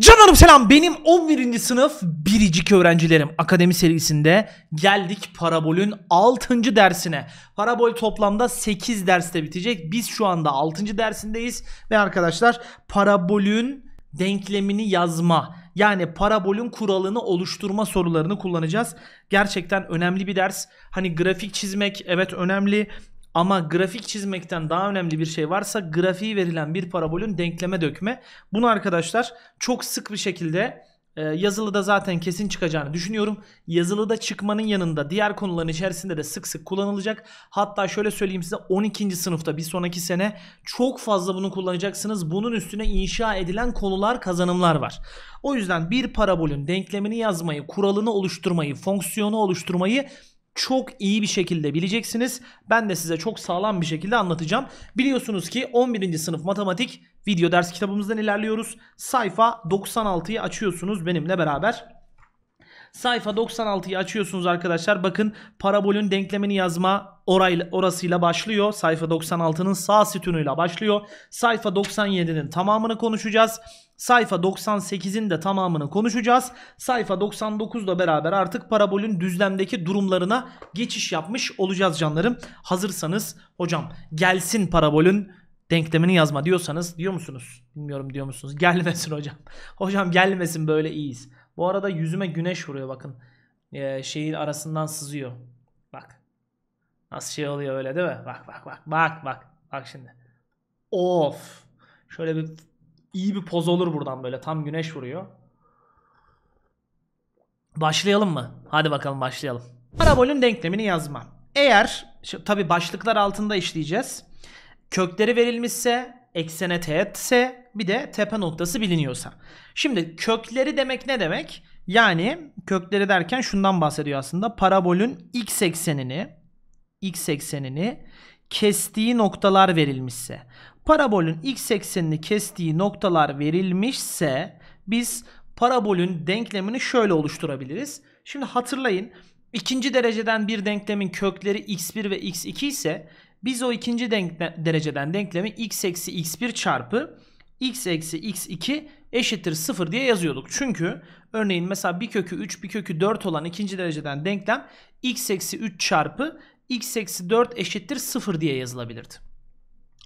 Canlarım selam benim 11. sınıf biricik öğrencilerim akademi serisinde geldik parabolün 6. dersine. Parabol toplamda 8 derste bitecek. Biz şu anda 6. dersindeyiz ve arkadaşlar parabolün denklemini yazma yani parabolün kuralını oluşturma sorularını kullanacağız. Gerçekten önemli bir ders. Hani grafik çizmek evet önemli. Ama grafik çizmekten daha önemli bir şey varsa grafiği verilen bir parabolün denkleme dökme. Bunu arkadaşlar çok sık bir şekilde e, yazılıda zaten kesin çıkacağını düşünüyorum. Yazılıda çıkmanın yanında diğer konuların içerisinde de sık sık kullanılacak. Hatta şöyle söyleyeyim size 12. sınıfta bir sonraki sene çok fazla bunu kullanacaksınız. Bunun üstüne inşa edilen konular, kazanımlar var. O yüzden bir parabolün denklemini yazmayı, kuralını oluşturmayı, fonksiyonu oluşturmayı çok iyi bir şekilde bileceksiniz. Ben de size çok sağlam bir şekilde anlatacağım. Biliyorsunuz ki 11. sınıf matematik video ders kitabımızdan ilerliyoruz. Sayfa 96'yı açıyorsunuz benimle beraber. Sayfa 96'yı açıyorsunuz arkadaşlar. Bakın parabolün denklemini yazma orayla, orasıyla başlıyor. Sayfa 96'nın sağ sütunuyla başlıyor. Sayfa 97'nin tamamını konuşacağız. Sayfa 98'in de tamamını konuşacağız. Sayfa 99'da beraber artık parabolün düzlemdeki durumlarına geçiş yapmış olacağız canlarım. Hazırsanız hocam gelsin parabolün denklemini yazma diyorsanız diyor musunuz? Bilmiyorum diyor musunuz? Gelmesin hocam. Hocam gelmesin böyle iyiyiz. Bu arada yüzüme güneş vuruyor bakın. Ee, şeyin arasından sızıyor. Bak. Nasıl şey oluyor öyle değil mi? Bak bak bak bak bak. Bak şimdi. Of. Şöyle bir iyi bir poz olur buradan böyle. Tam güneş vuruyor. Başlayalım mı? Hadi bakalım başlayalım. Parabolün denklemini yazma. Eğer tabi başlıklar altında işleyeceğiz. Kökleri verilmişse, eksene teğetse bir de tepe noktası biliniyorsa. Şimdi kökleri demek ne demek? Yani kökleri derken şundan bahsediyor aslında. Parabolün x eksenini x eksenini kestiği noktalar verilmişse. Parabolün x eksenini kestiği noktalar verilmişse biz parabolün denklemini şöyle oluşturabiliriz. Şimdi hatırlayın ikinci dereceden bir denklemin kökleri x1 ve x2 ise biz o ikinci denk dereceden denklemi x eksi x1 çarpı x eksi x2 eşittir 0 diye yazıyorduk. Çünkü örneğin mesela bir kökü 3 bir kökü 4 olan ikinci dereceden denklem x eksi 3 çarpı x eksi 4 eşittir 0 diye yazılabilirdi.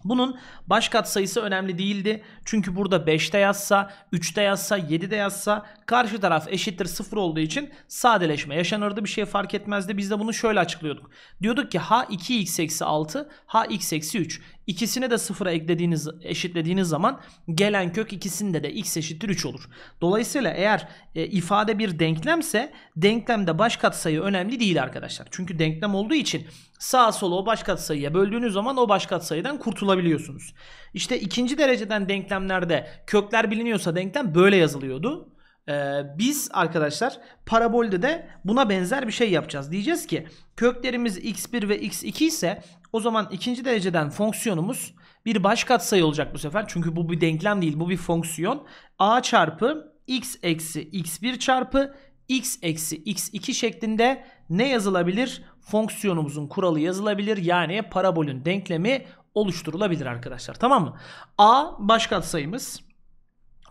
Bunun baş katsayısı önemli değildi. Çünkü burada 5'te yazsa, 3'te yazsa, 7'de yazsa karşı taraf eşittir 0 olduğu için sadeleşme yaşanırdı. Bir şey fark etmezdi. Biz de bunu şöyle açıklıyorduk. Diyorduk ki h 2x eksi 6, h x eksi 3. İkisini de sıfıra eklediğiniz, eşitlediğiniz zaman gelen kök ikisinde de x eşittir 3 olur. Dolayısıyla eğer e, ifade bir denklemse denklemde baş katsayı önemli değil arkadaşlar. Çünkü denklem olduğu için sağa sola o baş katsayıya böldüğünüz zaman o baş katsayıdan kurtulabiliyorsunuz. İşte ikinci dereceden denklemlerde kökler biliniyorsa denklem böyle yazılıyordu. Ee, biz arkadaşlar parabolde de buna benzer bir şey yapacağız. Diyeceğiz ki köklerimiz x1 ve x2 ise o zaman ikinci dereceden fonksiyonumuz bir baş katsayı olacak bu sefer. Çünkü bu bir denklem değil bu bir fonksiyon. a çarpı x eksi x1 çarpı x eksi x2 şeklinde ne yazılabilir? Fonksiyonumuzun kuralı yazılabilir. Yani parabolün denklemi oluşturulabilir arkadaşlar. Tamam mı? a baş katsayımız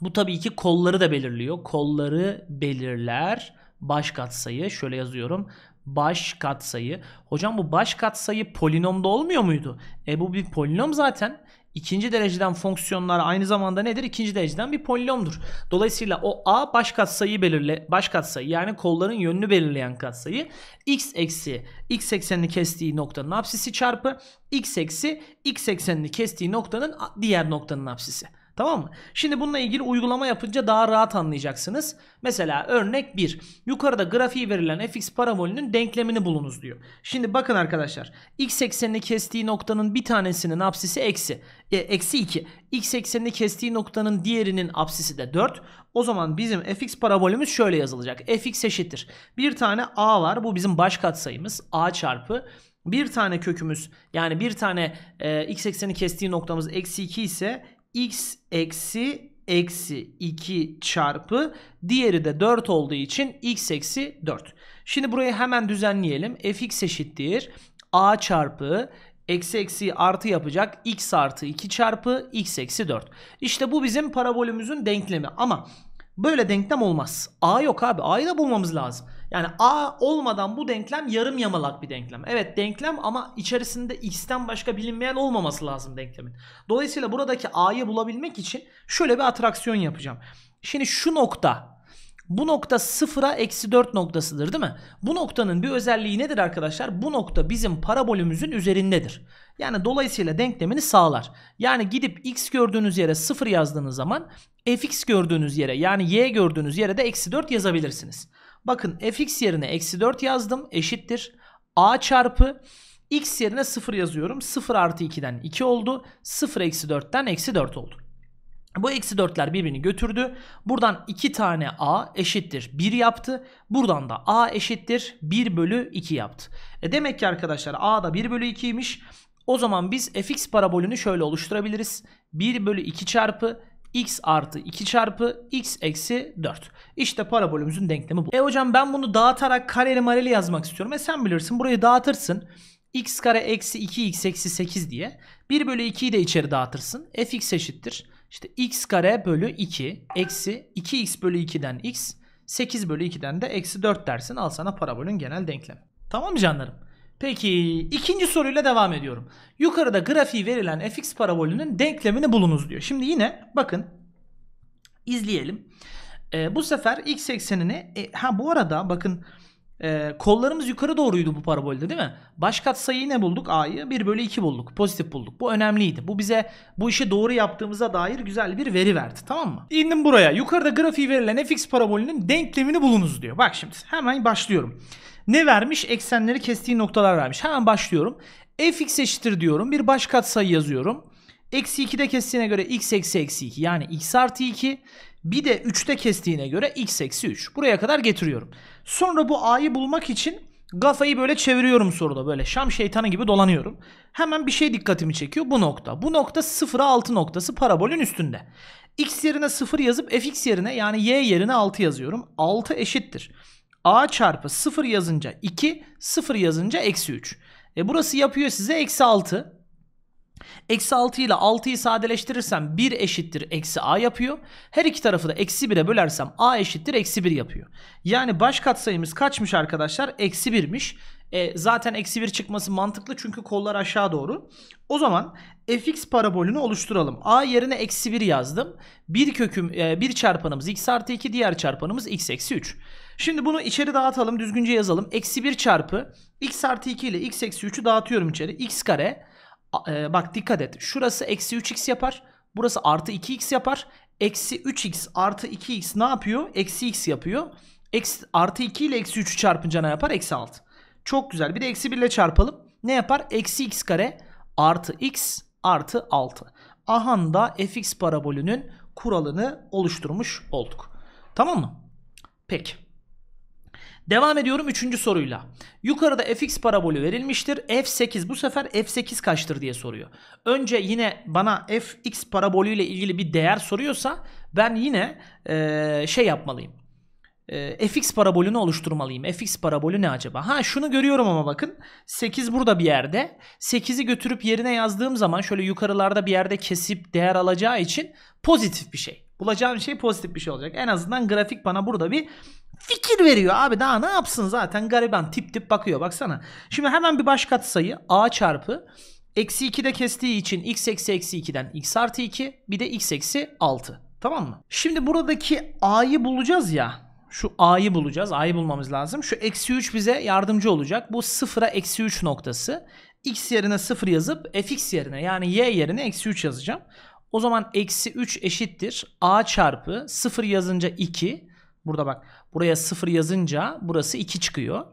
bu tabii ki kolları da belirliyor. Kolları belirler baş katsayı. Şöyle yazıyorum. Baş katsayı. Hocam bu baş katsayı polinomda olmuyor muydu? E bu bir polinom zaten. İkinci dereceden fonksiyonlar aynı zamanda nedir? İkinci dereceden bir polinomdur. Dolayısıyla o a baş katsayı belirle baş katsayı yani kolların yönünü belirleyen katsayı x eksi x eksenini kestiği noktanın apsisi çarpı x eksi x eksenini kestiği noktanın diğer noktanın apsisi. Tamam mı? Şimdi bununla ilgili uygulama yapınca daha rahat anlayacaksınız. Mesela örnek 1. Yukarıda grafiği verilen fx parabolünün denklemini bulunuz diyor. Şimdi bakın arkadaşlar. x eksenini kestiği noktanın bir tanesinin apsisi eksi. E, eksi 2. x eksenini kestiği noktanın diğerinin apsisi de 4. O zaman bizim fx parabolümüz şöyle yazılacak. fx eşittir. Bir tane a var. Bu bizim baş katsayımız. a çarpı bir tane kökümüz yani bir tane e, x ekseni kestiği noktamız eksi 2 ise x eksi eksi 2 çarpı diğeri de 4 olduğu için x eksi 4. Şimdi burayı hemen düzenleyelim. fx eşittir a çarpı eksi eksi artı yapacak x artı 2 çarpı x eksi 4. İşte bu bizim parabolümüzün denklemi ama böyle denklem olmaz. a yok abi a'yı da bulmamız lazım. Yani A olmadan bu denklem yarım yamalak bir denklem. Evet denklem ama içerisinde x'ten başka bilinmeyen olmaması lazım denklemin. Dolayısıyla buradaki A'yı bulabilmek için şöyle bir atraksiyon yapacağım. Şimdi şu nokta bu nokta sıfıra eksi 4 noktasıdır değil mi? Bu noktanın bir özelliği nedir arkadaşlar? Bu nokta bizim parabolümüzün üzerindedir. Yani dolayısıyla denklemini sağlar. Yani gidip x gördüğünüz yere sıfır yazdığınız zaman fx gördüğünüz yere yani y gördüğünüz yere de eksi 4 yazabilirsiniz. Bakın fx yerine eksi 4 yazdım eşittir. a çarpı x yerine 0 yazıyorum. 0 artı 2'den 2 oldu. 0 eksi 4'ten eksi 4 oldu. Bu eksi 4'ler birbirini götürdü. Buradan 2 tane a eşittir 1 yaptı. Buradan da a eşittir 1 bölü 2 yaptı. E demek ki arkadaşlar a da 1 bölü 2'ymiş. O zaman biz fx parabolünü şöyle oluşturabiliriz. 1 bölü 2 çarpı x artı 2 çarpı x eksi 4. İşte parabolümüzün denklemi bu. E hocam ben bunu dağıtarak kareli mareli yazmak istiyorum. E sen bilirsin burayı dağıtırsın. x kare eksi 2x eksi 8 diye. 1 bölü 2'yi de içeri dağıtırsın. fx eşittir. İşte x kare bölü 2 eksi 2x bölü 2'den x 8 bölü 2'den de eksi 4 dersin. Al sana parabolün genel denklemi. Tamam mı canlarım? Peki ikinci soruyla devam ediyorum. Yukarıda grafiği verilen fx parabolünün denklemini bulunuz diyor. Şimdi yine bakın izleyelim. E, bu sefer x eksenini e, ha bu arada bakın e, kollarımız yukarı doğruydu bu parabolde değil mi? Baş katsayıyı ne bulduk? A'yı 1 bölü 2 bulduk. Pozitif bulduk. Bu önemliydi. Bu bize bu işi doğru yaptığımıza dair güzel bir veri verdi. Tamam mı? İndim buraya. Yukarıda grafiği verilen fx parabolünün denklemini bulunuz diyor. Bak şimdi hemen başlıyorum. Ne vermiş? Eksenleri kestiği noktalar vermiş. Hemen başlıyorum. fx eşittir diyorum. Bir baş katsayı yazıyorum. Eksi 2'de kestiğine göre x eksi eksi 2 yani x artı 2. Bir de 3'te kestiğine göre x eksi 3. Buraya kadar getiriyorum. Sonra bu a'yı bulmak için kafayı böyle çeviriyorum soruda. Böyle şam şeytanı gibi dolanıyorum. Hemen bir şey dikkatimi çekiyor. Bu nokta. Bu nokta 0'a 6 noktası parabolün üstünde. x yerine 0 yazıp fx yerine yani y yerine 6 yazıyorum. 6 eşittir a çarpı 0 yazınca 2, 0 yazınca eksi 3. E burası yapıyor size eksi 6. Eksi 6 ile 6'yı sadeleştirirsem 1 eşittir eksi a yapıyor. Her iki tarafı da eksi 1'e bölersem a eşittir eksi 1 yapıyor. Yani baş katsayımız kaçmış arkadaşlar? Eksi 1'miş. E, zaten eksi 1 çıkması mantıklı çünkü kollar aşağı doğru. O zaman fx parabolünü oluşturalım. A yerine eksi 1 yazdım. Bir köküm, e, bir çarpanımız x artı 2 diğer çarpanımız x eksi 3. Şimdi bunu içeri dağıtalım. Düzgünce yazalım. Eksi 1 çarpı x artı 2 ile x eksi 3'ü dağıtıyorum içeri. x kare. E, bak dikkat et. Şurası eksi 3x yapar. Burası artı 2x yapar. Eksi 3x artı 2x ne yapıyor? Eksi x yapıyor. Eksi, artı 2 ile eksi 3'ü çarpınca ne yapar? Eksi 6. Çok güzel. Bir de eksi 1 ile çarpalım. Ne yapar? Eksi x kare artı x artı 6. Ahan da fx parabolünün kuralını oluşturmuş olduk. Tamam mı? Peki. Devam ediyorum 3. soruyla. Yukarıda fx parabolü verilmiştir. f8 bu sefer f8 kaçtır diye soruyor. Önce yine bana fx parabolü ile ilgili bir değer soruyorsa ben yine ee, şey yapmalıyım. E, fx parabolünü oluşturmalıyım. fx parabolü ne acaba? Ha şunu görüyorum ama bakın. 8 burada bir yerde. 8'i götürüp yerine yazdığım zaman şöyle yukarılarda bir yerde kesip değer alacağı için pozitif bir şey. Bulacağım şey pozitif bir şey olacak. En azından grafik bana burada bir fikir veriyor. Abi daha ne yapsın zaten gariban tip tip bakıyor baksana. Şimdi hemen bir baş katsayı a çarpı eksi 2'de kestiği için x eksi eksi 2'den x artı 2 bir de x eksi 6. Tamam mı? Şimdi buradaki a'yı bulacağız ya şu a'yı bulacağız. A'yı bulmamız lazım. Şu eksi 3 bize yardımcı olacak. Bu sıfıra eksi 3 noktası. X yerine 0 yazıp fx yerine yani y yerine eksi 3 yazacağım. O zaman eksi 3 eşittir. A çarpı 0 yazınca 2. Burada bak buraya 0 yazınca burası 2 çıkıyor.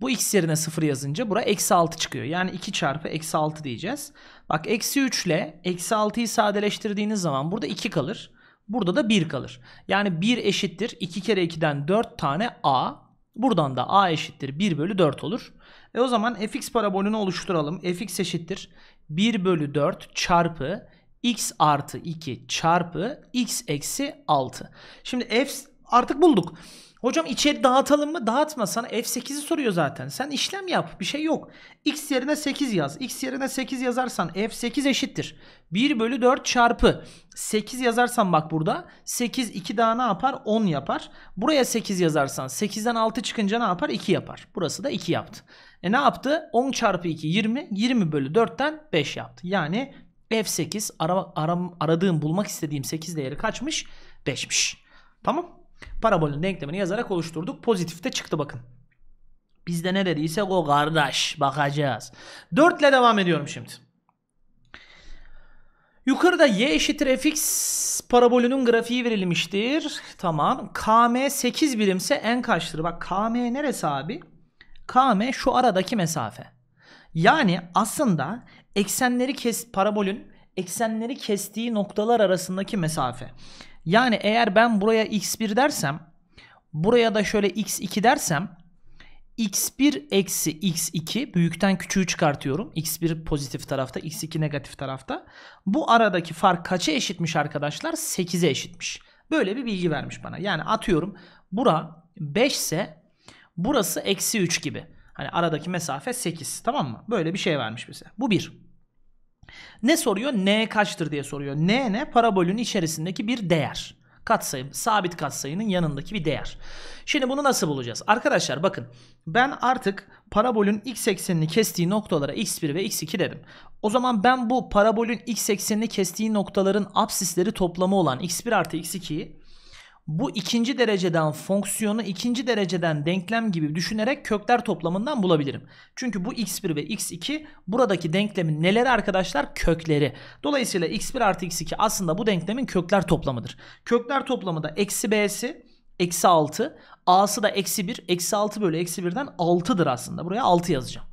Bu x yerine 0 yazınca bura eksi 6 çıkıyor. Yani 2 çarpı eksi 6 diyeceğiz. Bak eksi 3 ile eksi 6'yı sadeleştirdiğiniz zaman burada 2 kalır. Burada da 1 kalır. Yani 1 eşittir 2 kere 2'den 4 tane a. Buradan da a eşittir 1 bölü 4 olur. E o zaman fx parabolünü oluşturalım. fx eşittir 1 bölü 4 çarpı x artı 2 çarpı x eksi 6. Şimdi f artık bulduk. Hocam içeri dağıtalım mı? Dağıtma. Sana F8'i soruyor zaten. Sen işlem yap. Bir şey yok. X yerine 8 yaz. X yerine 8 yazarsan F8 eşittir. 1 bölü 4 çarpı. 8 yazarsan bak burada. 8 2 daha ne yapar? 10 yapar. Buraya 8 yazarsan 8'den 6 çıkınca ne yapar? 2 yapar. Burası da 2 yaptı. E ne yaptı? 10 çarpı 2 20. 20 bölü 4'ten 5 yaptı. Yani F8 ara, aram, aradığım bulmak istediğim 8 değeri kaçmış? 5'miş. Tamam. Parabolün denklemini yazarak oluşturduk. Pozitif de çıktı bakın. Bizde ne dediyse o kardeş. Bakacağız. 4 ile devam ediyorum şimdi. Yukarıda y eşittir fx parabolünün grafiği verilmiştir. Tamam. Km 8 birimse en kaçtır? Bak Km neresi abi? Km şu aradaki mesafe. Yani aslında eksenleri kes parabolün eksenleri kestiği noktalar arasındaki mesafe. Yani eğer ben buraya x1 dersem buraya da şöyle x2 dersem x1 eksi x2 büyükten küçüğü çıkartıyorum. x1 pozitif tarafta x2 negatif tarafta. Bu aradaki fark kaça eşitmiş arkadaşlar? 8'e eşitmiş. Böyle bir bilgi vermiş bana. Yani atıyorum bura 5 ise burası eksi 3 gibi. Hani aradaki mesafe 8 tamam mı? Böyle bir şey vermiş bize. Bu bir. Ne soruyor? N kaçtır diye soruyor. N ne? Parabolün içerisindeki bir değer. Katsayı, sabit katsayının yanındaki bir değer. Şimdi bunu nasıl bulacağız? Arkadaşlar bakın ben artık parabolün x eksenini kestiği noktalara x1 ve x2 dedim. O zaman ben bu parabolün x eksenini kestiği noktaların absisleri toplamı olan x1 artı x2'yi bu ikinci dereceden fonksiyonu ikinci dereceden denklem gibi düşünerek kökler toplamından bulabilirim. Çünkü bu x1 ve x2 buradaki denklemin neleri arkadaşlar? Kökleri. Dolayısıyla x1 artı x2 aslında bu denklemin kökler toplamıdır. Kökler toplamı da eksi b'si eksi 6. A'sı da eksi 1. Eksi 6 bölü eksi 1'den 6'dır aslında. Buraya 6 yazacağım.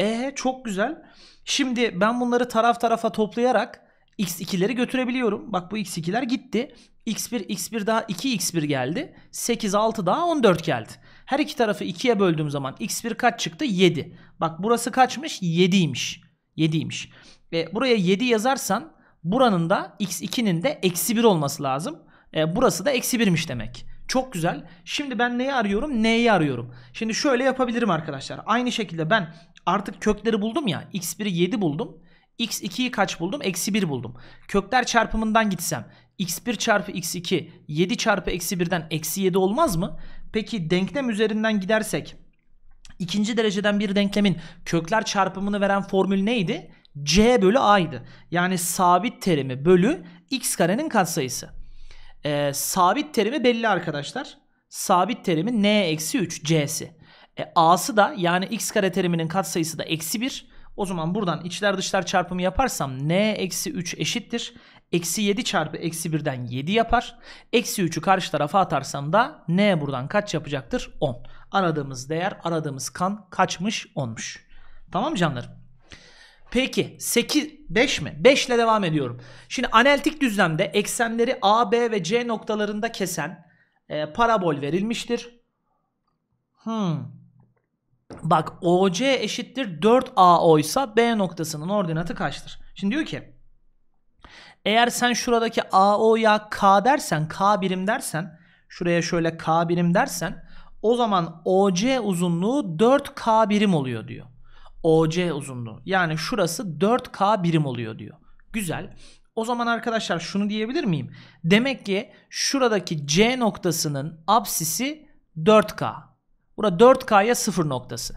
E çok güzel. Şimdi ben bunları taraf tarafa toplayarak X2'leri götürebiliyorum. Bak bu X2'ler gitti. X1, X1 daha 2X1 geldi. 8, 6 daha 14 geldi. Her iki tarafı 2'ye böldüğüm zaman X1 kaç çıktı? 7. Bak burası kaçmış? 7'ymiş. 7'ymiş. Ve buraya 7 yazarsan buranın da X2'nin de eksi 1 olması lazım. E, burası da eksi 1'miş demek. Çok güzel. Şimdi ben neyi arıyorum? N'yi arıyorum. Şimdi şöyle yapabilirim arkadaşlar. Aynı şekilde ben artık kökleri buldum ya. X1'i 7 buldum x2'yi kaç buldum? Eksi 1 buldum. Kökler çarpımından gitsem x1 çarpı x2 7 çarpı eksi 1'den eksi 7 olmaz mı? Peki denklem üzerinden gidersek ikinci dereceden bir denklemin kökler çarpımını veren formül neydi? c bölü a'ydı. Yani sabit terimi bölü x karenin katsayısı. Ee, sabit terimi belli arkadaşlar. Sabit terimi n eksi 3 c'si. E, a'sı da yani x kare teriminin katsayısı da eksi 1. O zaman buradan içler dışlar çarpımı yaparsam n eksi 3 eşittir. Eksi 7 çarpı eksi 1'den 7 yapar. Eksi 3'ü karşı tarafa atarsam da n buradan kaç yapacaktır? 10. Aradığımız değer aradığımız kan kaçmış? 10'muş. Tamam canlarım? Peki 8 5 mi? 5 ile devam ediyorum. Şimdi analitik düzlemde eksenleri A, B ve C noktalarında kesen e, parabol verilmiştir. Hmm. Bak OC eşittir 4AO ise B noktasının ordinatı kaçtır? Şimdi diyor ki eğer sen şuradaki AO'ya K dersen, K birim dersen, şuraya şöyle K birim dersen o zaman OC uzunluğu 4K birim oluyor diyor. OC uzunluğu. Yani şurası 4K birim oluyor diyor. Güzel. O zaman arkadaşlar şunu diyebilir miyim? Demek ki şuradaki C noktasının absisi 4K. Bura 4K'ya 0 noktası.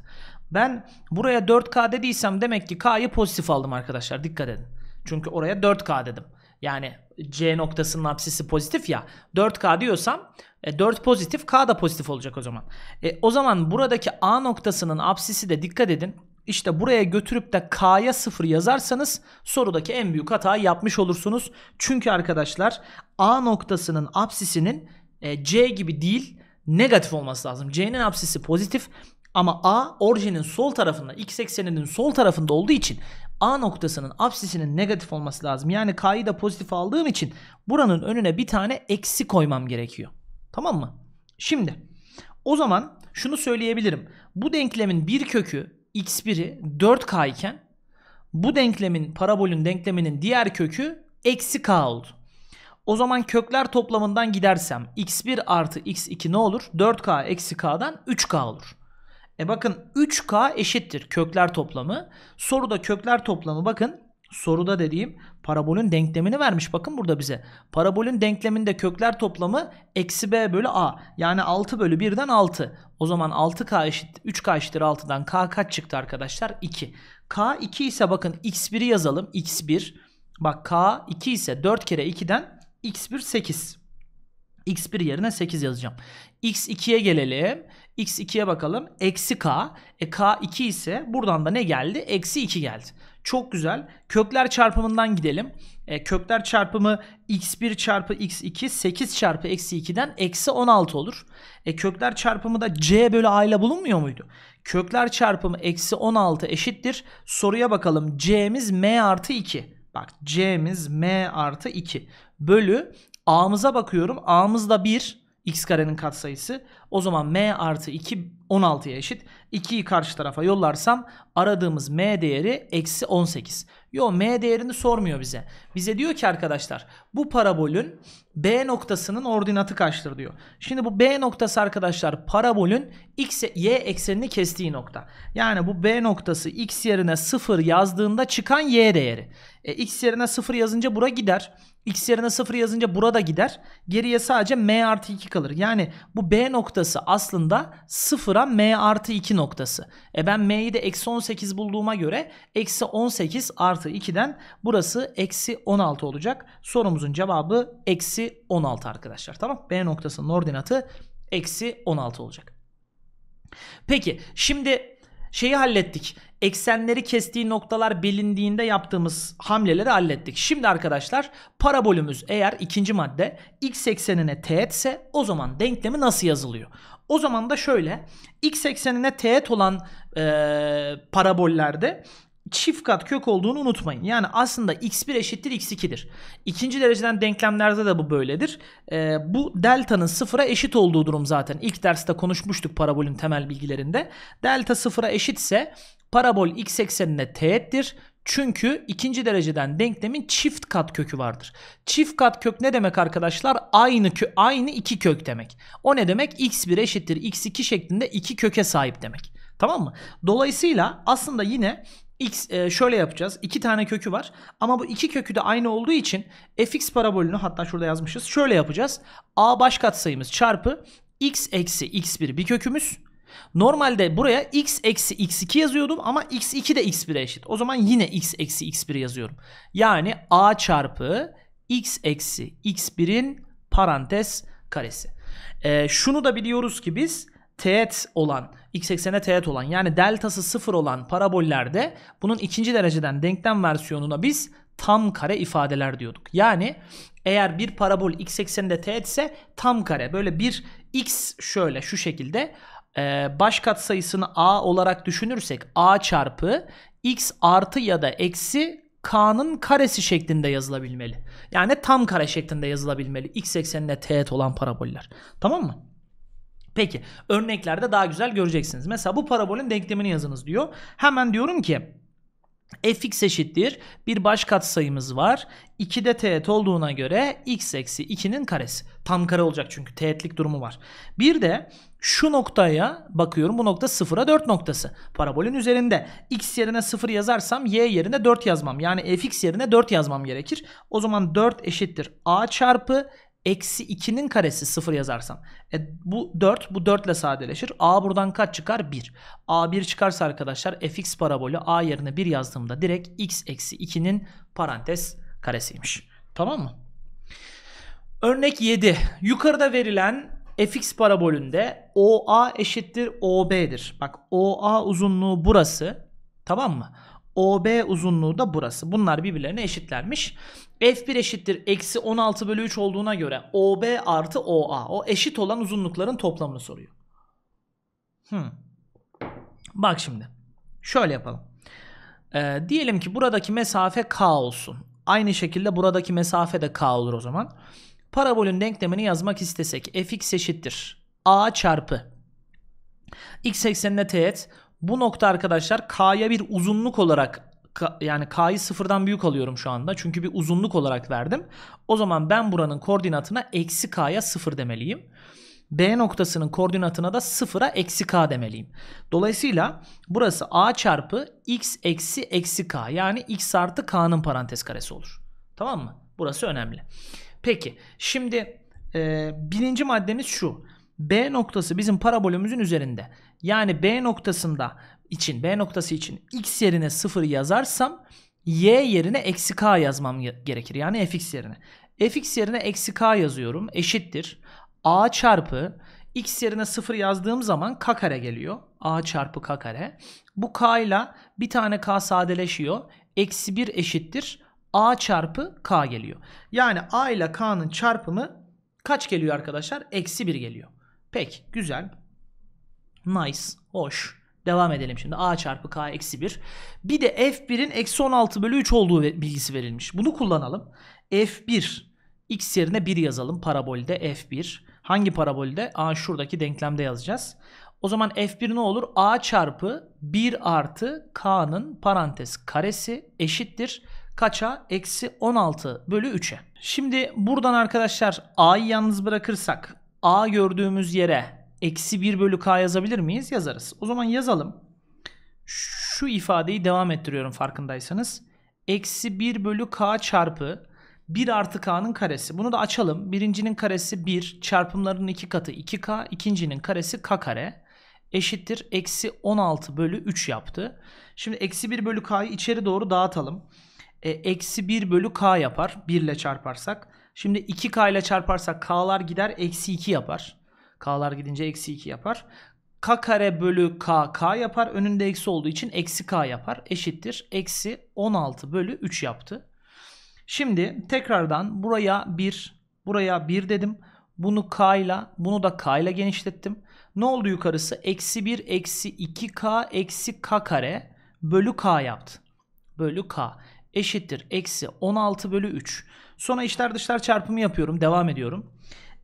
Ben buraya 4K dediysem demek ki K'yı pozitif aldım arkadaşlar. Dikkat edin. Çünkü oraya 4K dedim. Yani C noktasının apsisi pozitif ya. 4K diyorsam 4 e, pozitif K da pozitif olacak o zaman. E, o zaman buradaki A noktasının apsisi de dikkat edin. İşte buraya götürüp de K'ya 0 yazarsanız sorudaki en büyük hatayı yapmış olursunuz. Çünkü arkadaşlar A noktasının apsisinin e, C gibi değil negatif olması lazım. C'nin apsisi pozitif ama A orijinin sol tarafında x ekseninin sol tarafında olduğu için A noktasının apsisinin negatif olması lazım. Yani K'yı da pozitif aldığım için buranın önüne bir tane eksi koymam gerekiyor. Tamam mı? Şimdi o zaman şunu söyleyebilirim. Bu denklemin bir kökü x1'i 4k iken bu denklemin parabolün denkleminin diğer kökü eksi k oldu. O zaman kökler toplamından gidersem x1 artı x2 ne olur? 4k eksi k'dan 3k olur. E bakın 3k eşittir kökler toplamı. Soruda kökler toplamı bakın soruda dediğim parabolün denklemini vermiş. Bakın burada bize. Parabolün denkleminde kökler toplamı eksi b bölü a. Yani 6 bölü 1'den 6. O zaman 6k eşit 3k eşittir 6'dan k kaç çıktı arkadaşlar? 2. k 2 ise bakın x1'i yazalım. x1 bak k 2 ise 4 kere 2'den x1 8. x1 yerine 8 yazacağım. x2'ye gelelim. x2'ye bakalım. Eksi k. E k 2 ise buradan da ne geldi? Eksi 2 geldi. Çok güzel. Kökler çarpımından gidelim. E, kökler çarpımı x1 çarpı x2 8 çarpı eksi 2'den eksi 16 olur. E, kökler çarpımı da c bölü a ile bulunmuyor muydu? Kökler çarpımı eksi 16 eşittir. Soruya bakalım c'miz m artı 2. Bak C'miz M artı 2 bölü A'mıza bakıyorum. A'mız da 1 x karenin katsayısı. O zaman m artı 2 16'ya eşit. 2'yi karşı tarafa yollarsam aradığımız m değeri eksi 18. Yo M değerini sormuyor bize. Bize diyor ki arkadaşlar bu parabolün B noktasının ordinatı kaçtır diyor. Şimdi bu B noktası arkadaşlar parabolün X, Y eksenini kestiği nokta. Yani bu B noktası X yerine 0 yazdığında çıkan Y değeri. E, X yerine 0 yazınca bura gider. X yerine 0 yazınca burada gider. Geriye sadece M artı 2 kalır. Yani bu B noktası aslında 0'a M artı 2 noktası. E ben M'yi de eksi 18 bulduğuma göre eksi 18 artı artı 2'den burası eksi 16 olacak. Sorumuzun cevabı eksi 16 arkadaşlar. Tamam B noktasının ordinatı eksi 16 olacak. Peki şimdi şeyi hallettik. Eksenleri kestiği noktalar bilindiğinde yaptığımız hamleleri hallettik. Şimdi arkadaşlar parabolümüz eğer ikinci madde x eksenine teğetse o zaman denklemi nasıl yazılıyor? O zaman da şöyle x eksenine teğet olan e, parabollerde çift kat kök olduğunu unutmayın. Yani aslında x1 eşittir x2'dir. İkinci dereceden denklemlerde de bu böyledir. E, bu delta'nın sıfıra eşit olduğu durum zaten. İlk derste konuşmuştuk parabolün temel bilgilerinde. Delta sıfıra eşitse parabol x eksenine teğettir. Çünkü ikinci dereceden denklemin çift kat kökü vardır. Çift kat kök ne demek arkadaşlar? Aynı kö aynı iki kök demek. O ne demek? x1 eşittir x2 şeklinde iki köke sahip demek. Tamam mı? Dolayısıyla aslında yine x e, şöyle yapacağız. İki tane kökü var. Ama bu iki kökü de aynı olduğu için fx parabolünü hatta şurada yazmışız. Şöyle yapacağız. a baş katsayımız çarpı x eksi x1 bir kökümüz. Normalde buraya x eksi x2 yazıyordum ama x2 de x1'e eşit. O zaman yine x eksi x1 yazıyorum. Yani a çarpı x eksi x1'in parantez karesi. E, şunu da biliyoruz ki biz teğet olan x eksene teğet olan yani deltası sıfır olan parabollerde bunun ikinci dereceden denklem versiyonuna biz tam kare ifadeler diyorduk. Yani eğer bir parabol x ekseninde teğet ise tam kare böyle bir x şöyle şu şekilde e, baş katsayısını a olarak düşünürsek a çarpı x artı ya da eksi k'nın karesi şeklinde yazılabilmeli. Yani tam kare şeklinde yazılabilmeli x eksenine teğet olan paraboller. Tamam mı? Peki örneklerde daha güzel göreceksiniz. Mesela bu parabolün denklemini yazınız diyor. Hemen diyorum ki fx eşittir bir baş katsayımız var. 2'de teğet olduğuna göre x eksi 2'nin karesi. Tam kare olacak çünkü teğetlik durumu var. Bir de şu noktaya bakıyorum. Bu nokta 0'a 4 noktası. Parabolün üzerinde. X yerine 0 yazarsam y yerine 4 yazmam. Yani fx yerine 4 yazmam gerekir. O zaman 4 eşittir a çarpı Eksi 2'nin karesi 0 yazarsam. E, bu 4 bu 4 ile sadeleşir. A buradan kaç çıkar? 1. A 1 çıkarsa arkadaşlar fx parabolü A yerine 1 yazdığımda direkt x eksi 2'nin parantez karesiymiş. Tamam mı? Örnek 7. Yukarıda verilen fx parabolünde OA eşittir OB'dir. Bak OA uzunluğu burası. Tamam mı? OB uzunluğu da burası. Bunlar birbirlerine eşitlermiş. F1 eşittir eksi 16 bölü 3 olduğuna göre OB artı OA. O eşit olan uzunlukların toplamını soruyor. Hmm. Bak şimdi. Şöyle yapalım. Ee, diyelim ki buradaki mesafe K olsun. Aynı şekilde buradaki mesafe de K olur o zaman. Parabolün denklemini yazmak istesek fx eşittir. A çarpı x eksenine teğet bu nokta arkadaşlar K'ya bir uzunluk olarak yani K'yı sıfırdan büyük alıyorum şu anda. Çünkü bir uzunluk olarak verdim. O zaman ben buranın koordinatına eksi K'ya sıfır demeliyim. B noktasının koordinatına da sıfıra eksi K demeliyim. Dolayısıyla burası A çarpı X eksi eksi K. Yani X artı K'nın parantez karesi olur. Tamam mı? Burası önemli. Peki şimdi e, birinci maddemiz şu. B noktası bizim parabolümüzün üzerinde. Yani B noktasında için B noktası için x yerine 0 yazarsam y yerine eksi k yazmam gerekir. Yani fx yerine. fx yerine eksi k yazıyorum. Eşittir. a çarpı x yerine 0 yazdığım zaman k kare geliyor. a çarpı k kare. Bu k ile bir tane k sadeleşiyor. Eksi 1 eşittir. a çarpı k geliyor. Yani a ile k'nın çarpımı kaç geliyor arkadaşlar? Eksi 1 geliyor. Pek güzel. Nice. Hoş. Devam edelim şimdi. A çarpı K eksi 1. Bir de F1'in eksi 16 bölü 3 olduğu bilgisi verilmiş. Bunu kullanalım. F1 x yerine 1 yazalım parabolde F1. Hangi parabolde? A şuradaki denklemde yazacağız. O zaman F1 ne olur? A çarpı 1 artı K'nın parantez karesi eşittir. Kaça? Eksi 16 bölü 3'e. Şimdi buradan arkadaşlar A'yı yalnız bırakırsak A gördüğümüz yere eksi 1 bölü k yazabilir miyiz? Yazarız. O zaman yazalım. Şu ifadeyi devam ettiriyorum farkındaysanız. Eksi 1 bölü k çarpı 1 artı k'nın karesi. Bunu da açalım. Birincinin karesi 1 çarpımların 2 katı 2k ikincinin karesi k kare eşittir. Eksi 16 bölü 3 yaptı. Şimdi eksi 1 bölü k'yı içeri doğru dağıtalım. E, eksi 1 bölü k yapar 1 ile çarparsak. Şimdi 2k ile çarparsak k'lar gider eksi 2 yapar. K'lar gidince eksi 2 yapar. K kare bölü K, K yapar. Önünde eksi olduğu için eksi K yapar. Eşittir. Eksi 16 bölü 3 yaptı. Şimdi tekrardan buraya 1, buraya 1 dedim. Bunu K ile, bunu da K ile genişlettim. Ne oldu yukarısı? Eksi 1, eksi 2K, eksi K kare bölü K yaptı. Bölü K eşittir. Eksi 16 bölü 3. Sonra içler dışlar çarpımı yapıyorum. Devam ediyorum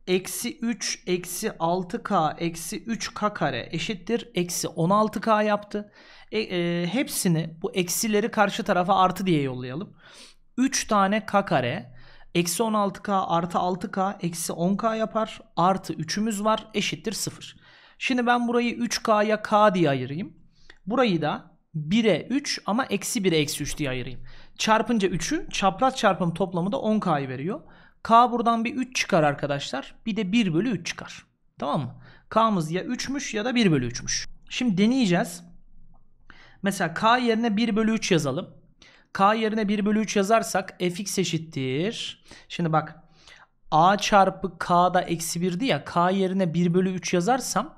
eksi 3 eksi 6k eksi 3k kare eşittir eksi 16k yaptı. E, e, hepsini bu eksileri karşı tarafa artı diye yollayalım. 3 tane k kare eksi 16k artı 6k eksi 10k yapar. Artı 3'ümüz var eşittir 0. Şimdi ben burayı 3k'ya k diye ayırayım. Burayı da 1'e 3 ama eksi 1'e eksi 3 diye ayırayım. Çarpınca 3'ü çapraz çarpım toplamı da 10k'yı veriyor. K buradan bir 3 çıkar arkadaşlar. Bir de 1 bölü 3 çıkar. Tamam mı? K'mız ya 3'müş ya da 1 bölü 3'müş. Şimdi deneyeceğiz. Mesela K yerine 1 bölü 3 yazalım. K yerine 1 bölü 3 yazarsak fx eşittir. Şimdi bak a çarpı k'da eksi 1'di ya k yerine 1 bölü 3 yazarsam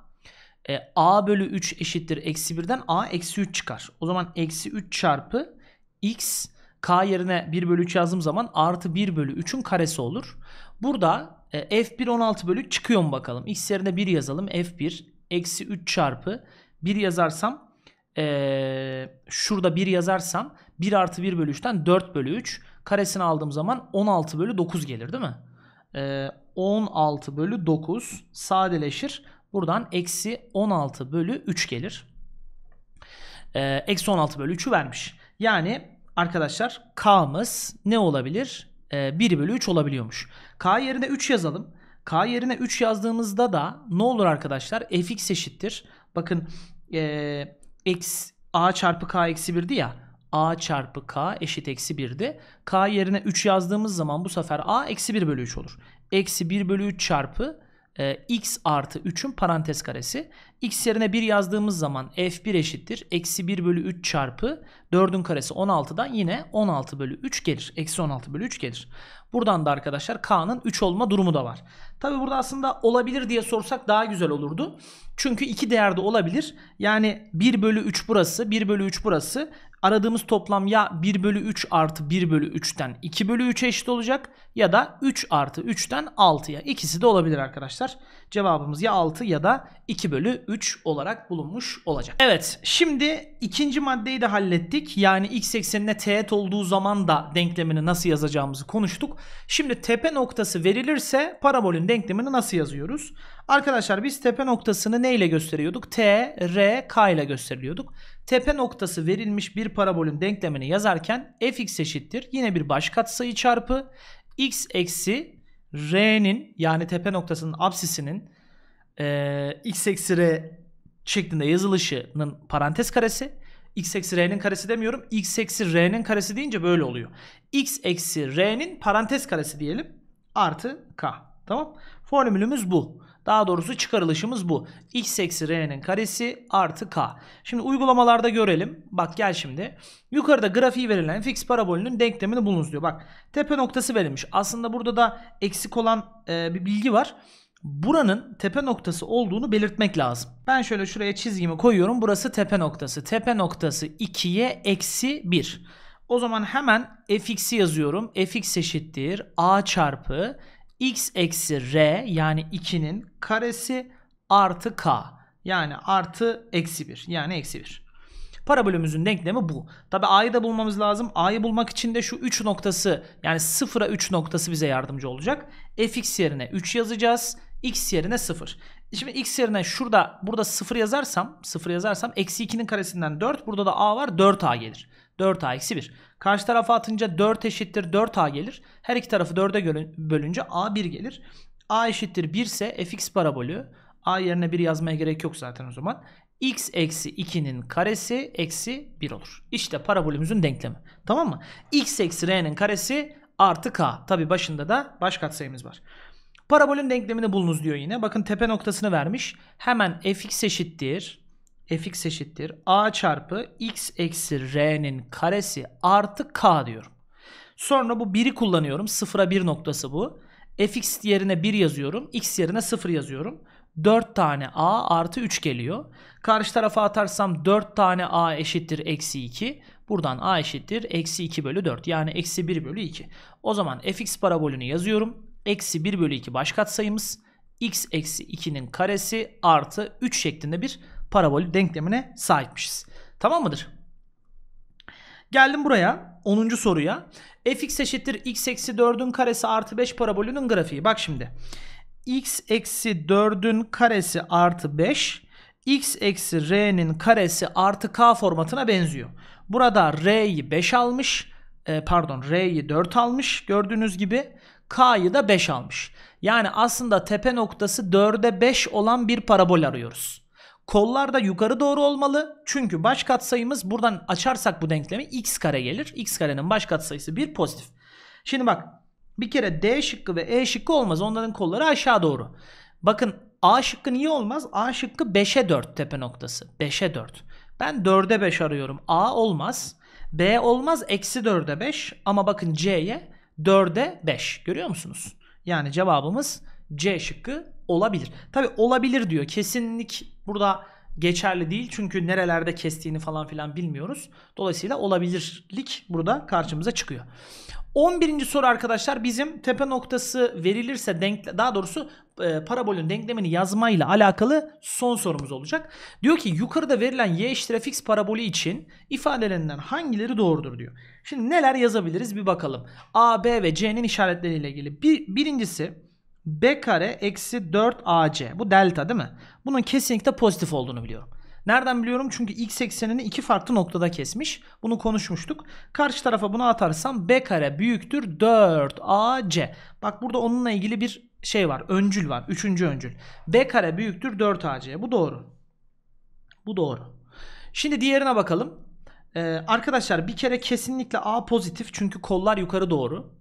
e, a bölü 3 eşittir eksi 1'den a eksi 3 çıkar. O zaman eksi 3 çarpı x k yerine 1 bölü 3 yazdığım zaman artı 1 bölü 3'ün karesi olur. Burada e, f1 16 bölü çıkıyor mu bakalım. x yerine 1 yazalım. f1 eksi 3 çarpı 1 yazarsam ee, şurada 1 yazarsam 1 artı 1 bölü 3'ten 4 bölü 3 karesini aldığım zaman 16 bölü 9 gelir değil mi? Ee, 16 bölü 9 sadeleşir. Buradan eksi 16 bölü 3 gelir. E, eksi ee, 16 bölü 3'ü vermiş. Yani arkadaşlar K'mız ne olabilir? E, ee, 1 bölü 3 olabiliyormuş. K yerine 3 yazalım. K yerine 3 yazdığımızda da ne olur arkadaşlar? Fx eşittir. Bakın e, x, a çarpı k eksi 1'di ya. a çarpı k eşit eksi 1'di. K yerine 3 yazdığımız zaman bu sefer a eksi 1 bölü 3 olur. Eksi 1 bölü 3 çarpı e, x artı 3'ün parantez karesi. x yerine 1 yazdığımız zaman f1 eşittir. Eksi 1 bölü 3 çarpı 4'ün karesi 16'dan yine 16 bölü 3 gelir. Eksi 16 bölü 3 gelir. Buradan da arkadaşlar k'nın 3 olma durumu da var. Tabi burada aslında olabilir diye sorsak daha güzel olurdu. Çünkü iki değerde olabilir. Yani 1 bölü 3 burası, 1 bölü 3 burası. Aradığımız toplam ya 1 bölü 3 artı 1 bölü 3'ten 2 bölü 3'e eşit olacak ya da 3 artı 3'ten 6'ya. ikisi de olabilir arkadaşlar. Cevabımız ya 6 ya da 2 bölü 3 olarak bulunmuş olacak. Evet şimdi ikinci maddeyi de hallettik. Yani x eksenine teğet olduğu zaman da denklemini nasıl yazacağımızı konuştuk. Şimdi tepe noktası verilirse parabolün denklemini nasıl yazıyoruz? Arkadaşlar biz tepe noktasını ne ile gösteriyorduk? T, R, K ile gösteriyorduk. Tepe noktası verilmiş bir parabolün denklemini yazarken fx eşittir. Yine bir baş katsayı çarpı x eksi R'nin yani tepe noktasının absisinin e, x eksi R şeklinde yazılışının parantez karesi. x eksi R'nin karesi demiyorum. x eksi R'nin karesi deyince böyle oluyor. x eksi R'nin parantez karesi diyelim. Artı K. Tamam. Formülümüz bu. Daha doğrusu çıkarılışımız bu. X eksi R'nin karesi artı K. Şimdi uygulamalarda görelim. Bak gel şimdi. Yukarıda grafiği verilen fix parabolünün denklemini bulunuz diyor. Bak tepe noktası verilmiş. Aslında burada da eksik olan e, bir bilgi var buranın tepe noktası olduğunu belirtmek lazım. Ben şöyle şuraya çizgimi koyuyorum. Burası tepe noktası. Tepe noktası 2'ye eksi 1. O zaman hemen fx'i yazıyorum. fx eşittir a çarpı x eksi r yani 2'nin karesi artı k yani artı eksi 1 yani eksi 1. Parabolümüzün denklemi bu. Tabi a'yı da bulmamız lazım. A'yı bulmak için de şu 3 noktası yani 0'a 3 noktası bize yardımcı olacak. fx yerine 3 yazacağız. x yerine 0. Şimdi x yerine şurada burada 0 yazarsam 0 yazarsam eksi 2'nin karesinden 4 burada da a var 4a gelir. 4a eksi 1. Karşı tarafa atınca 4 eşittir 4a gelir. Her iki tarafı 4'e bölünce a 1 gelir. a eşittir 1 ise fx parabolü. a yerine 1 yazmaya gerek yok zaten o zaman. x eksi 2'nin karesi eksi 1 olur. İşte parabolümüzün denklemi. Tamam mı? x eksi r'nin karesi artı k. Tabi başında da baş katsayımız var. Parabolün denklemini bulunuz diyor yine. Bakın tepe noktasını vermiş. Hemen fx eşittir fx eşittir a çarpı x eksi r'nin karesi artı k diyorum. Sonra bu 1'i kullanıyorum. sıfıra 1 noktası bu. fx yerine 1 yazıyorum. x yerine 0 yazıyorum. 4 tane a artı 3 geliyor. Karşı tarafa atarsam 4 tane a eşittir eksi 2. Buradan a eşittir eksi 2 bölü 4. Yani eksi 1 bölü 2. O zaman fx parabolünü yazıyorum. Eksi 1 bölü 2 baş katsayımız. x eksi 2'nin karesi artı 3 şeklinde bir parabolü denklemine sahipmişiz. Tamam mıdır? Geldim buraya 10. soruya. fx eşittir x eksi 4'ün karesi artı 5 parabolünün grafiği. Bak şimdi. x eksi 4'ün karesi artı 5 x eksi r'nin karesi artı k formatına benziyor. Burada r'yi 5 almış. E, pardon r'yi 4 almış gördüğünüz gibi. K'yı da 5 almış. Yani aslında tepe noktası 4'e 5 olan bir parabol arıyoruz. Kollar da yukarı doğru olmalı. Çünkü baş katsayımız buradan açarsak bu denklemi x kare gelir. x karenin baş katsayısı 1 pozitif. Şimdi bak bir kere D şıkkı ve E şıkkı olmaz. Onların kolları aşağı doğru. Bakın A şıkkı niye olmaz? A şıkkı 5'e 4 tepe noktası. 5'e 4. Ben 4'e 5 arıyorum. A olmaz. B olmaz. Eksi 4'e 5. Ama bakın C'ye 4'e 5. Görüyor musunuz? Yani cevabımız C şıkkı olabilir. Tabi olabilir diyor. Kesinlik burada geçerli değil. Çünkü nerelerde kestiğini falan filan bilmiyoruz. Dolayısıyla olabilirlik burada karşımıza çıkıyor. 11. soru arkadaşlar bizim tepe noktası verilirse denk daha doğrusu e, parabolün denklemini yazmayla alakalı son sorumuz olacak. Diyor ki yukarıda verilen y eşittir fx parabolü için ifadelerinden hangileri doğrudur diyor. Şimdi neler yazabiliriz bir bakalım. A, B ve C'nin işaretleriyle ilgili. Bir, birincisi b kare eksi 4ac. Bu delta değil mi? Bunun kesinlikle pozitif olduğunu biliyorum. Nereden biliyorum? Çünkü x eksenini iki farklı noktada kesmiş. Bunu konuşmuştuk. Karşı tarafa bunu atarsam b kare büyüktür 4ac. Bak burada onunla ilgili bir şey var. Öncül var. Üçüncü öncül. b kare büyüktür 4ac. Bu doğru. Bu doğru. Şimdi diğerine bakalım. Ee, arkadaşlar bir kere kesinlikle a pozitif çünkü kollar yukarı doğru.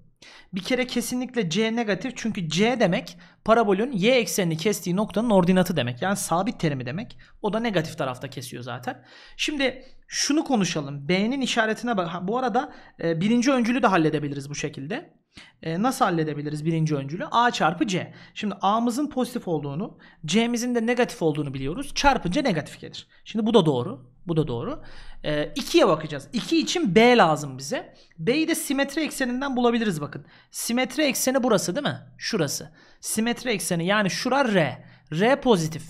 Bir kere kesinlikle c negatif çünkü c demek parabolün y eksenini kestiği noktanın ordinatı demek. Yani sabit terimi demek. O da negatif tarafta kesiyor zaten. Şimdi şunu konuşalım. B'nin işaretine bak. Ha, bu arada e, birinci öncülü de halledebiliriz bu şekilde. E, nasıl halledebiliriz birinci öncülü? A çarpı C. Şimdi A'mızın pozitif olduğunu, C'mizin de negatif olduğunu biliyoruz. Çarpınca negatif gelir. Şimdi bu da doğru. Bu da doğru. 2'ye ee, bakacağız. 2 için B lazım bize. B'yi de simetri ekseninden bulabiliriz bakın. Simetri ekseni burası değil mi? Şurası. Simetri ekseni yani şura R. R pozitif.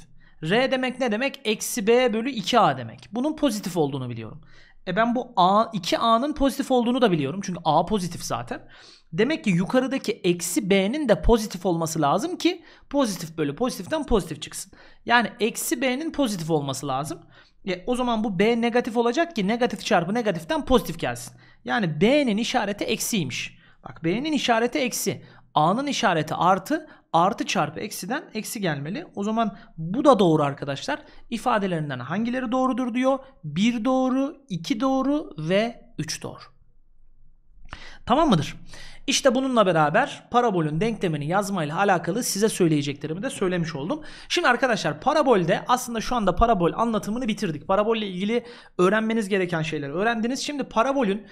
R demek ne demek? Eksi B bölü 2A demek. Bunun pozitif olduğunu biliyorum. E ben bu A, 2A'nın pozitif olduğunu da biliyorum. Çünkü A pozitif zaten. Demek ki yukarıdaki eksi B'nin de pozitif olması lazım ki pozitif bölü pozitiften pozitif çıksın. Yani eksi B'nin pozitif olması lazım. E, o zaman bu B negatif olacak ki negatif çarpı negatiften pozitif gelsin. Yani B'nin işareti eksiymiş. Bak B'nin işareti eksi. A'nın işareti artı. Artı çarpı eksiden eksi gelmeli. O zaman bu da doğru arkadaşlar. İfadelerinden hangileri doğrudur diyor. 1 doğru, 2 doğru ve 3 doğru. Tamam mıdır? İşte bununla beraber parabolün denklemini yazmayla alakalı size söyleyeceklerimi de söylemiş oldum. Şimdi arkadaşlar parabolde aslında şu anda parabol anlatımını bitirdik. Parabolle ilgili öğrenmeniz gereken şeyleri öğrendiniz. Şimdi parabolün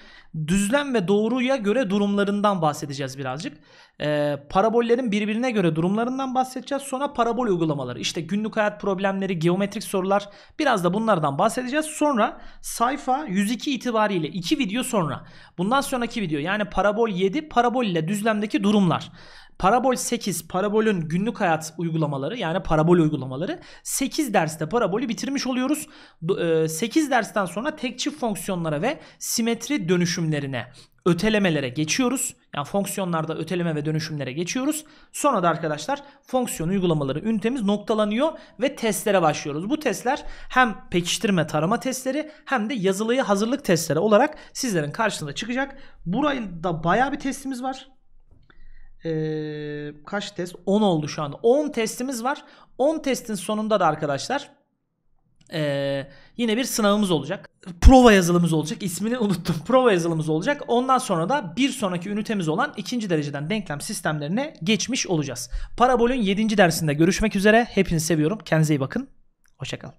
düzlem ve doğruya göre durumlarından bahsedeceğiz birazcık e, parabollerin birbirine göre durumlarından bahsedeceğiz. Sonra parabol uygulamaları, işte günlük hayat problemleri, geometrik sorular biraz da bunlardan bahsedeceğiz. Sonra sayfa 102 itibariyle 2 video sonra bundan sonraki video yani parabol 7 parabol ile düzlemdeki durumlar Parabol 8, parabolün günlük hayat uygulamaları yani parabol uygulamaları 8 derste parabolü bitirmiş oluyoruz. 8 e, dersten sonra tek çift fonksiyonlara ve simetri dönüşümlerine ötelemelere geçiyoruz. Yani fonksiyonlarda öteleme ve dönüşümlere geçiyoruz. Sonra da arkadaşlar fonksiyon uygulamaları ünitemiz noktalanıyor ve testlere başlıyoruz. Bu testler hem pekiştirme tarama testleri hem de yazılıya hazırlık testleri olarak sizlerin karşısında çıkacak. Burada baya bir testimiz var e, kaç test? 10 oldu şu anda. 10 testimiz var. 10 testin sonunda da arkadaşlar e, yine bir sınavımız olacak. Prova yazılımımız olacak. İsmini unuttum. Prova yazılımımız olacak. Ondan sonra da bir sonraki ünitemiz olan ikinci dereceden denklem sistemlerine geçmiş olacağız. Parabol'ün 7. dersinde görüşmek üzere. Hepinizi seviyorum. Kendinize iyi bakın. Hoşçakalın.